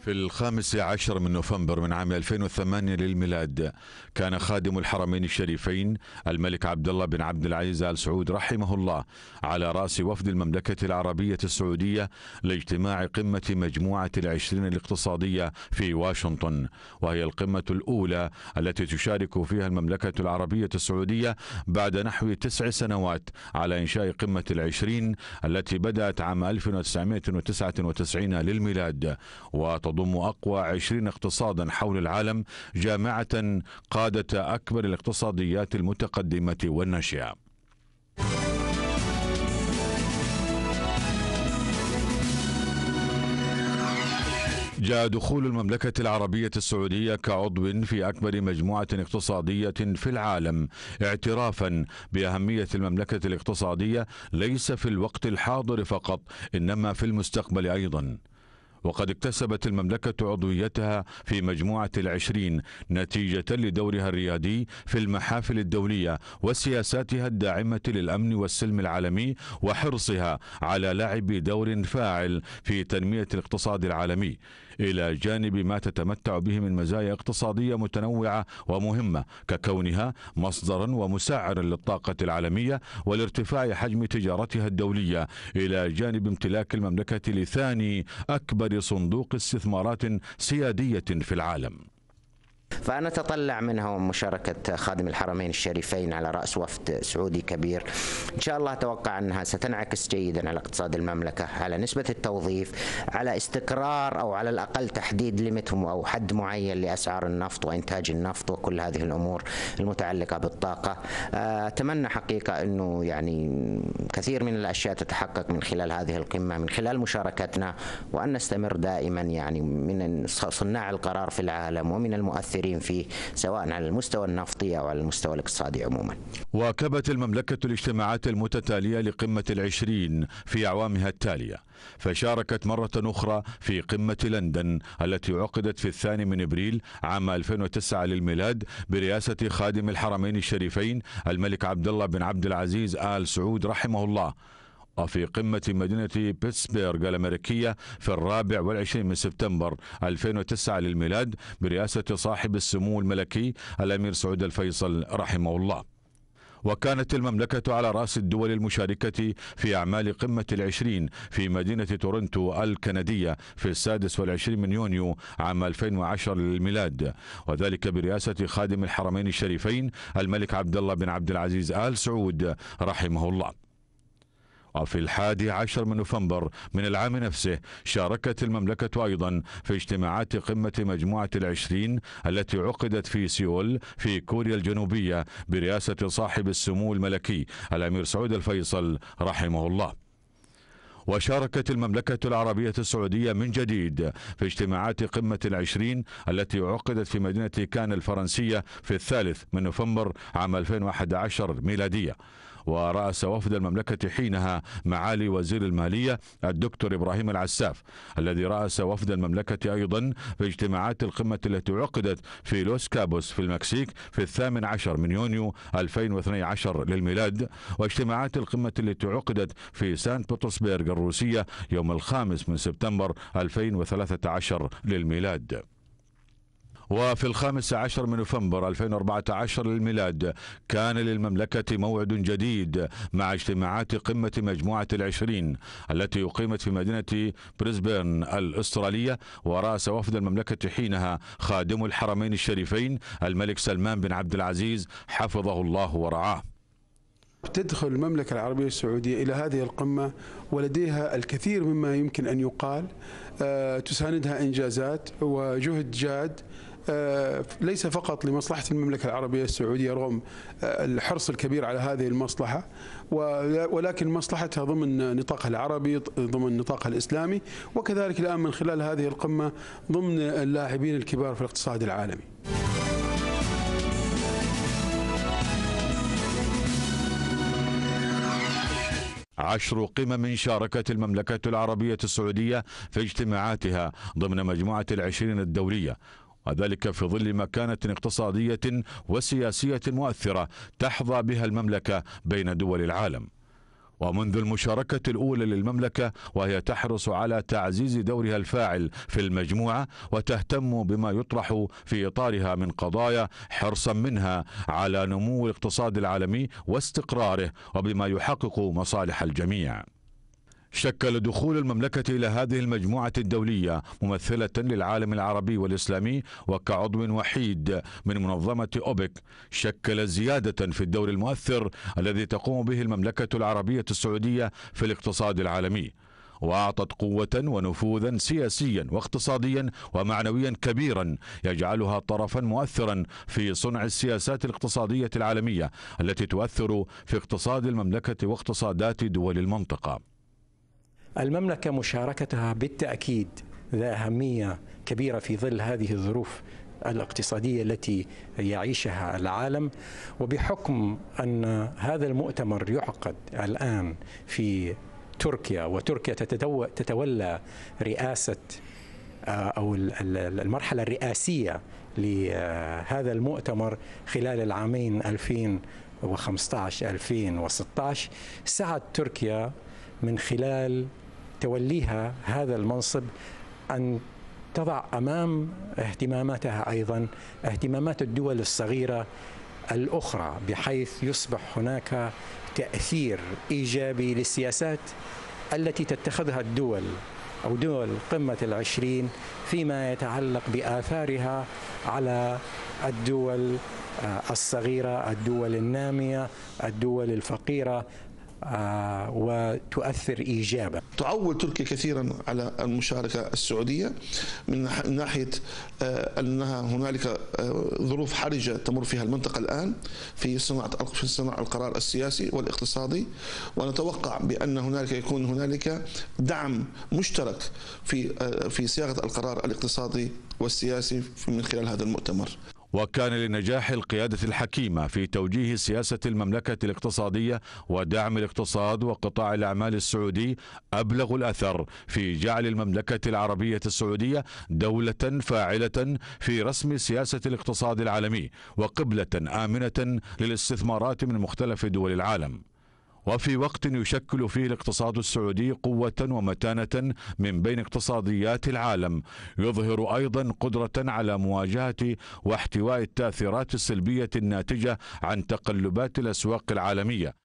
في الخامس عشر من نوفمبر من عام 2008 للميلاد كان خادم الحرمين الشريفين الملك عبد الله بن عبد العزيز آل سعود رحمه الله على رأس وفد المملكة العربية السعودية لاجتماع قمة مجموعة العشرين الاقتصادية في واشنطن وهي القمة الأولى التي تشارك فيها المملكة العربية السعودية بعد نحو تسع سنوات على إنشاء قمة العشرين التي بدأت عام 1999 للميلاد وتطبيقها تضم أقوى 20 اقتصادا حول العالم جامعة قادة أكبر الاقتصاديات المتقدمة والناشئة جاء دخول المملكة العربية السعودية كعضو في أكبر مجموعة اقتصادية في العالم اعترافا بأهمية المملكة الاقتصادية ليس في الوقت الحاضر فقط إنما في المستقبل أيضا وقد اكتسبت المملكة عضويتها في مجموعة العشرين نتيجة لدورها الريادي في المحافل الدولية وسياساتها الداعمة للأمن والسلم العالمي وحرصها على لعب دور فاعل في تنمية الاقتصاد العالمي إلى جانب ما تتمتع به من مزايا اقتصادية متنوعة ومهمة ككونها مصدرا ومسعرا للطاقة العالمية والارتفاع حجم تجارتها الدولية إلى جانب امتلاك المملكة لثاني أكبر صندوق استثمارات سيادية في العالم فنتطلع منها مشاركة خادم الحرمين الشريفين على رأس وفد سعودي كبير إن شاء الله أتوقع أنها ستنعكس جيدا على اقتصاد المملكة على نسبة التوظيف على استقرار أو على الأقل تحديد ليمت أو حد معين لأسعار النفط وإنتاج النفط وكل هذه الأمور المتعلقة بالطاقة آه، أتمنى حقيقة أنه يعني كثير من الأشياء تتحقق من خلال هذه القمة من خلال مشاركتنا وأن نستمر دائما يعني من صناع القرار في العالم ومن المؤثرين مؤثرين فيه سواء على المستوى النفطي أو على المستوى الاقتصادي عموما واكبت المملكة الاجتماعات المتتالية لقمة العشرين في أعوامها التالية فشاركت مرة أخرى في قمة لندن التي عقدت في الثاني من إبريل عام 2009 للميلاد برئاسة خادم الحرمين الشريفين الملك عبد الله بن عبد العزيز آل سعود رحمه الله في قمة مدينة بيتسبيرغ الأمريكية في الرابع والعشرين من سبتمبر 2009 للميلاد برئاسة صاحب السمو الملكي الأمير سعود الفيصل رحمه الله وكانت المملكة على رأس الدول المشاركة في أعمال قمة العشرين في مدينة تورنتو الكندية في السادس والعشرين من يونيو عام 2010 للميلاد وذلك برئاسة خادم الحرمين الشريفين الملك عبد الله بن عبد العزيز آل سعود رحمه الله وفي الحادي عشر من نوفمبر من العام نفسه شاركت المملكة أيضا في اجتماعات قمة مجموعة العشرين التي عقدت في سيول في كوريا الجنوبية برئاسة صاحب السمو الملكي الأمير سعود الفيصل رحمه الله وشاركت المملكة العربية السعودية من جديد في اجتماعات قمة العشرين التي عقدت في مدينة كان الفرنسية في الثالث من نوفمبر عام 2011 ميلادية ورأس وفد المملكة حينها معالي وزير المالية الدكتور إبراهيم العساف الذي رأس وفد المملكة أيضا في اجتماعات القمة التي عقدت في لوس كابوس في المكسيك في الثامن عشر من يونيو 2012 للميلاد واجتماعات القمة التي عقدت في سانت بطرسبرغ الروسية يوم الخامس من سبتمبر 2013 للميلاد وفي الخامس عشر من نوفمبر 2014 للميلاد كان للمملكة موعد جديد مع اجتماعات قمة مجموعة العشرين التي أقيمت في مدينة بريسبيرن الأسترالية ورأس وفد المملكة حينها خادم الحرمين الشريفين الملك سلمان بن عبد العزيز حفظه الله ورعاه تدخل المملكة العربية السعودية إلى هذه القمة ولديها الكثير مما يمكن أن يقال آه، تساندها إنجازات وجهد جاد آه، ليس فقط لمصلحة المملكة العربية السعودية رغم آه، الحرص الكبير على هذه المصلحة ولكن مصلحتها ضمن نطاقها العربي ضمن نطاقها الإسلامي وكذلك الآن من خلال هذه القمة ضمن اللاعبين الكبار في الاقتصاد العالمي عشر قمم شاركت المملكة العربية السعودية في اجتماعاتها ضمن مجموعة العشرين الدولية وذلك في ظل مكانة اقتصادية وسياسية مؤثرة تحظى بها المملكة بين دول العالم ومنذ المشاركة الأولى للمملكة وهي تحرص على تعزيز دورها الفاعل في المجموعة وتهتم بما يطرح في إطارها من قضايا حرصا منها على نمو الاقتصاد العالمي واستقراره وبما يحقق مصالح الجميع شكل دخول المملكة إلى هذه المجموعة الدولية ممثلة للعالم العربي والإسلامي وكعضو وحيد من منظمة أوبك شكل زيادة في الدور المؤثر الذي تقوم به المملكة العربية السعودية في الاقتصاد العالمي وأعطت قوة ونفوذا سياسيا واقتصاديا ومعنويا كبيرا يجعلها طرفا مؤثرا في صنع السياسات الاقتصادية العالمية التي تؤثر في اقتصاد المملكة واقتصادات دول المنطقة المملكة مشاركتها بالتأكيد ذا أهمية كبيرة في ظل هذه الظروف الاقتصادية التي يعيشها العالم وبحكم أن هذا المؤتمر يعقد الآن في تركيا وتركيا تتولى رئاسة آه، أو المرحلة الرئاسية لهذا المؤتمر خلال العامين 2015 2016 سعت تركيا من خلال توليها هذا المنصب أن تضع أمام اهتماماتها أيضا اهتمامات الدول الصغيرة الأخرى بحيث يصبح هناك تأثير إيجابي للسياسات التي تتخذها الدول أو دول قمة العشرين فيما يتعلق بآثارها على الدول آه، الصغيرة الدول النامية الدول الفقيرة آه، وتؤثر ايجابا. تعول تركيا كثيرا على المشاركه السعوديه من ناحيه آه، انها هنالك آه، ظروف حرجه تمر فيها المنطقه الان في صناعه في صناعه القرار السياسي والاقتصادي ونتوقع بان هنالك يكون هنالك دعم مشترك في في صياغه القرار الاقتصادي والسياسي من خلال هذا المؤتمر. وكان لنجاح القيادة الحكيمة في توجيه سياسة المملكة الاقتصادية ودعم الاقتصاد وقطاع الأعمال السعودي أبلغ الأثر في جعل المملكة العربية السعودية دولة فاعلة في رسم سياسة الاقتصاد العالمي وقبلة آمنة للاستثمارات من مختلف دول العالم وفي وقت يشكل فيه الاقتصاد السعودي قوة ومتانة من بين اقتصاديات العالم يظهر أيضا قدرة على مواجهة واحتواء التأثيرات السلبية الناتجة عن تقلبات الأسواق العالمية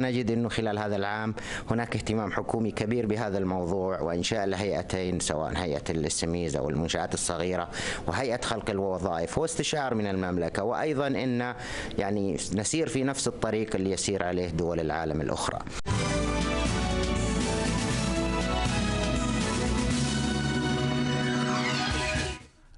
نجد أنه خلال هذا العام هناك اهتمام حكومي كبير بهذا الموضوع وإنشاء الهيئتين سواء هيئة السميز أو المنشآت الصغيرة وهيئة خلق الوظائف هو استشعار من المملكة وأيضا أن يعني نسير في نفس الطريق اللي يسير عليه دول العالم الأخرى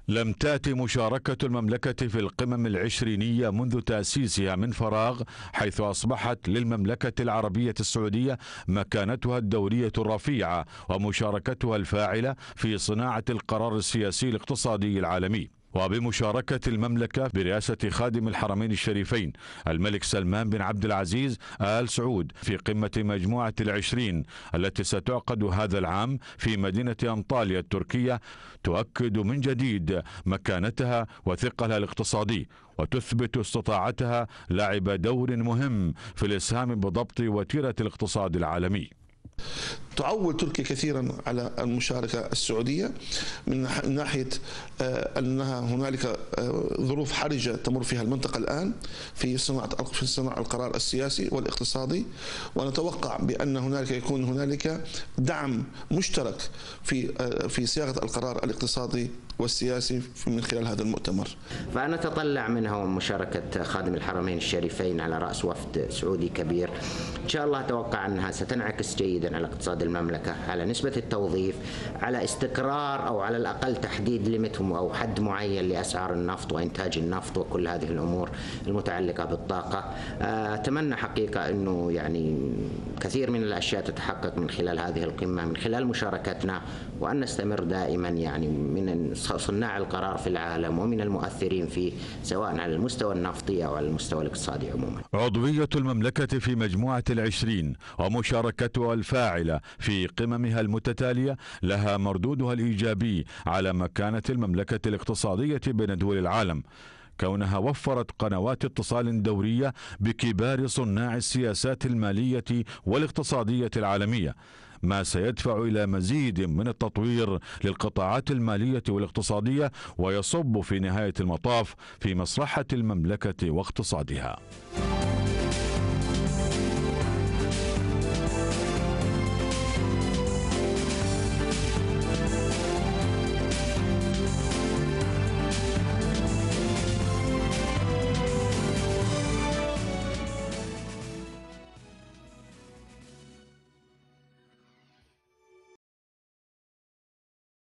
لم تأتي مشاركة المملكة في القمم العشرينية منذ تأسيسها من فراغ حيث أصبحت للمملكة العربية السعودية مكانتها الدورية الرفيعة ومشاركتها الفاعلة في صناعة القرار السياسي الاقتصادي العالمي وبمشاركة المملكة برئاسة خادم الحرمين الشريفين الملك سلمان بن عبد العزيز آل سعود في قمة مجموعة العشرين التي ستعقد هذا العام في مدينة أنطاليا التركية تؤكد من جديد مكانتها وثقلها الاقتصادي وتثبت استطاعتها لعب دور مهم في الإسهام بضبط وتيرة الاقتصاد العالمي تعول تركيا كثيرا على المشاركة السعودية من ناحية آه، أنها هنالك آه، ظروف حرجة تمر فيها المنطقة الآن في صناعة في صناعة القرار السياسي والاقتصادي ونتوقع بأن هنالك يكون هنالك دعم مشترك في آه، في صياغة القرار الاقتصادي والسياسي من خلال هذا المؤتمر فنتطلع منها مشاركة خادم الحرمين الشريفين على رأس وفد سعودي كبير إن شاء الله أتوقع أنها ستنعكس جيدا على اقتصاد المملكة على نسبة التوظيف على استقرار أو على الأقل تحديد لمتهم أو حد معين لأسعار النفط وإنتاج النفط وكل هذه الأمور المتعلقة بالطاقة آه، أتمنى حقيقة أنه يعني كثير من الأشياء تتحقق من خلال هذه القمة من خلال مشاركتنا وأن نستمر دائما يعني من صناع القرار في العالم ومن المؤثرين فيه سواء على المستوى النفطي أو على المستوى الاقتصادي عموما عضوية المملكة في مجموعة العشرين ومشاركتها الفاعلة في قممها المتتالية لها مردودها الإيجابي على مكانة المملكة الاقتصادية بين دول العالم كونها وفرت قنوات اتصال دورية بكبار صناع السياسات المالية والاقتصادية العالمية ما سيدفع إلى مزيد من التطوير للقطاعات المالية والاقتصادية ويصب في نهاية المطاف في مصلحة المملكة واقتصادها